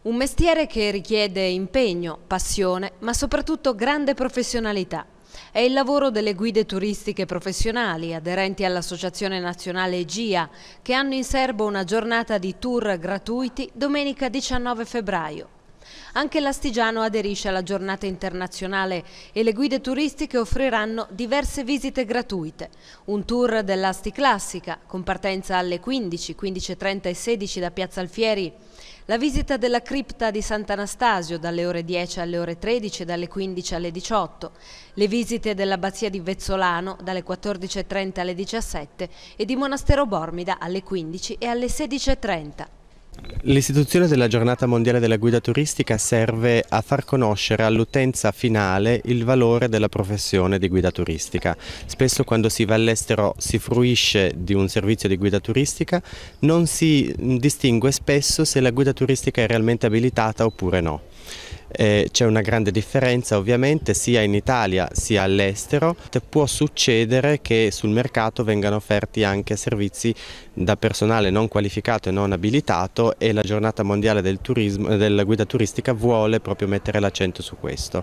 Un mestiere che richiede impegno, passione, ma soprattutto grande professionalità. È il lavoro delle guide turistiche professionali aderenti all'Associazione Nazionale GIA che hanno in serbo una giornata di tour gratuiti domenica 19 febbraio. Anche l'Astigiano aderisce alla giornata internazionale e le guide turistiche offriranno diverse visite gratuite. Un tour dell'Asti Classica, con partenza alle 15, 15.30 e 16 da Piazza Alfieri, la visita della cripta di Sant'Anastasio dalle ore 10 alle ore 13 e dalle 15 alle 18, le visite dell'abbazia di Vezzolano dalle 14.30 alle 17 e di Monastero Bormida alle 15 e alle 16.30. L'istituzione della giornata mondiale della guida turistica serve a far conoscere all'utenza finale il valore della professione di guida turistica. Spesso quando si va all'estero si fruisce di un servizio di guida turistica, non si distingue spesso se la guida turistica è realmente abilitata oppure no eh, c'è una grande differenza ovviamente sia in Italia sia all'estero, può succedere che sul mercato vengano offerti anche servizi da personale non qualificato e non abilitato e la giornata mondiale del turismo, della guida turistica vuole proprio mettere l'accento su questo.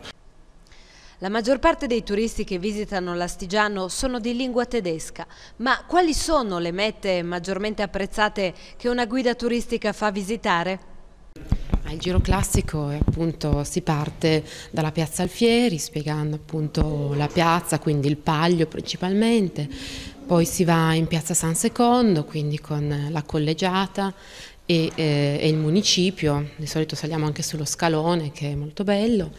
La maggior parte dei turisti che visitano l'Astigiano sono di lingua tedesca, ma quali sono le mete maggiormente apprezzate che una guida turistica fa visitare? Il giro classico è appunto si parte dalla piazza Alfieri spiegando appunto la piazza, quindi il Paglio principalmente, poi si va in piazza San Secondo, quindi con la collegiata e, eh, e il municipio, di solito saliamo anche sullo scalone che è molto bello.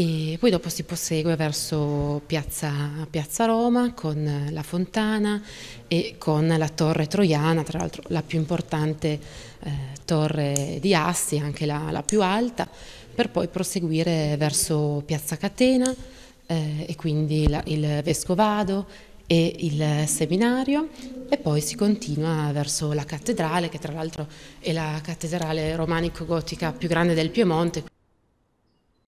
E poi dopo si prosegue verso piazza, piazza, Roma con la fontana e con la torre troiana, tra l'altro la più importante eh, torre di Assi, anche la, la, più alta, per poi proseguire verso piazza Catena eh, e quindi la, il Vescovado e il seminario e poi si continua verso la cattedrale che tra l'altro è la cattedrale romanico-gotica più grande del Piemonte